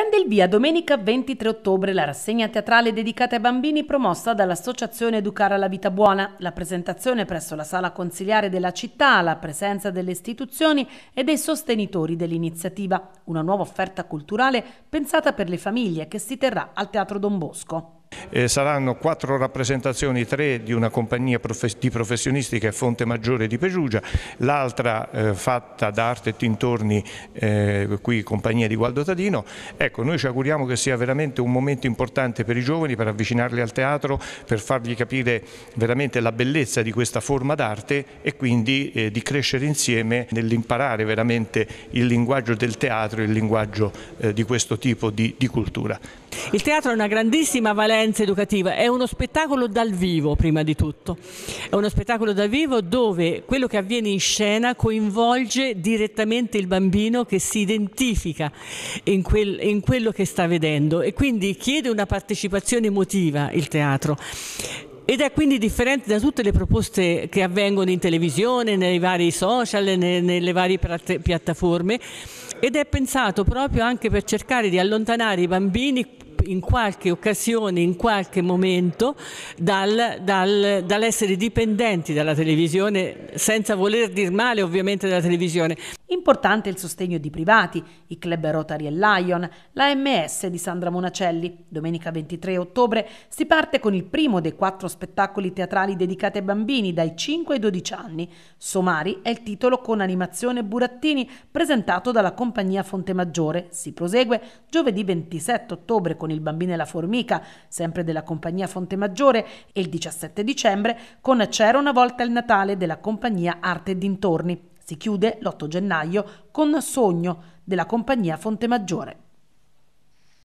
Prende il via domenica 23 ottobre la rassegna teatrale dedicata ai bambini promossa dall'Associazione Educare alla Vita Buona. La presentazione presso la sala consiliare della città, la presenza delle istituzioni e dei sostenitori dell'iniziativa. Una nuova offerta culturale pensata per le famiglie che si terrà al Teatro Don Bosco. Eh, saranno quattro rappresentazioni, tre di una compagnia di professionisti che è Fonte Maggiore di Pegiugia, l'altra eh, fatta da Arte e Tintorni, eh, qui compagnia di Gualdo Tadino. Ecco, noi ci auguriamo che sia veramente un momento importante per i giovani, per avvicinarli al teatro, per fargli capire veramente la bellezza di questa forma d'arte e quindi eh, di crescere insieme nell'imparare veramente il linguaggio del teatro, e il linguaggio eh, di questo tipo di, di cultura. Il teatro ha una grandissima valenza educativa, è uno spettacolo dal vivo prima di tutto, è uno spettacolo dal vivo dove quello che avviene in scena coinvolge direttamente il bambino che si identifica in, quel, in quello che sta vedendo e quindi chiede una partecipazione emotiva il teatro. Ed è quindi differente da tutte le proposte che avvengono in televisione, nei vari social, nelle varie piattaforme ed è pensato proprio anche per cercare di allontanare i bambini in qualche occasione, in qualche momento, dal, dal, dall'essere dipendenti dalla televisione, senza voler dir male ovviamente della televisione, Importante il sostegno di privati, i club Rotary e Lion, la MS di Sandra Monacelli. Domenica 23 ottobre si parte con il primo dei quattro spettacoli teatrali dedicati ai bambini dai 5 ai 12 anni. Somari è il titolo con animazione Burattini presentato dalla compagnia Fonte Maggiore. Si prosegue giovedì 27 ottobre con Il bambino e la formica, sempre della compagnia Fonte Maggiore, e il 17 dicembre con C'era una volta il Natale della compagnia Arte e dintorni. Si chiude l'8 gennaio con Sogno della compagnia Fonte Maggiore.